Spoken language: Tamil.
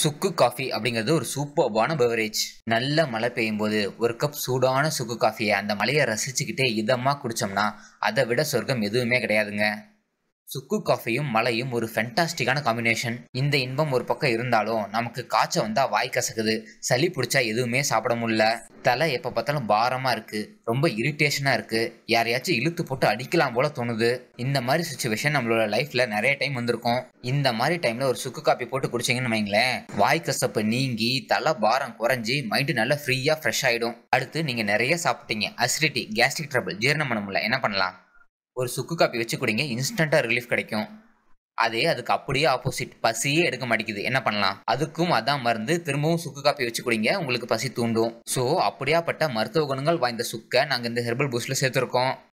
சுக்கு காஃபி அப்படிங்கிறது ஒரு சூப்பர்பான பெவரேஜ் நல்ல மழை பெய்யும் போது ஒரு கப் சூடான சுக்கு காஃபியை அந்த மலையை ரசிச்சுக்கிட்டே இதமாக குடித்தோம்னா அதை விட சொர்க்கம் எதுவுமே கிடையாதுங்க சுக்கு காஃபியும் மலையும் ஒரு ஃபென்டாஸ்டிக்கான காம்பினேஷன் இந்த இன்பம் ஒரு பக்கம் இருந்தாலும் நமக்கு காய்ச்சல் வந்தால் வாய் கசக்குது சளி பிடிச்சா எதுவுமே சாப்பிட முடியல தலை எப்போ பார்த்தாலும் பாரமாக இருக்குது ரொம்ப இரிட்டேஷனாக இருக்குது யாரையாச்சும் இழுத்து போட்டு அடிக்கலாம் போல தோணுது இந்த மாதிரி சுச்சுவேஷன் நம்மளோட லைஃப்பில் நிறைய டைம் வந்திருக்கும் இந்த மாதிரி டைமில் ஒரு சுக்கு காஃபி போட்டு குடிச்சிங்கன்னு வைங்களேன் வாய் கசப்பு நீங்கி தலை பாரம் குறைஞ்சி மைண்டு நல்லா ஃப்ரீயாக ஃப்ரெஷ் ஆகிடும் அடுத்து நீங்கள் நிறைய சாப்பிட்டீங்க அசிடிட்டி கேஸ்ட்ரிக் ட்ரபிள் பண்ண முடியல என்ன பண்ணலாம் ஒரு சுக்கு காப்பி வச்சு குடிங்க இன்ஸ்டண்ட்டாக ரிலீஃப் கிடைக்கும் அதே அதுக்கு அப்படியே ஆப்போசிட் பசியே எடுக்க மாட்டேங்குது என்ன பண்ணலாம் அதுக்கும் அதான் மருந்து திரும்பவும் சுக்கு காப்பி வச்சு குடிங்க உங்களுக்கு பசி தூண்டும் ஸோ அப்படியாப்பட்ட மருத்துவ குணங்கள் வாய்ந்த சுக்கை நாங்கள் இந்த ஹெர்பல் பூஸ்ட்ல சேர்த்துருக்கோம்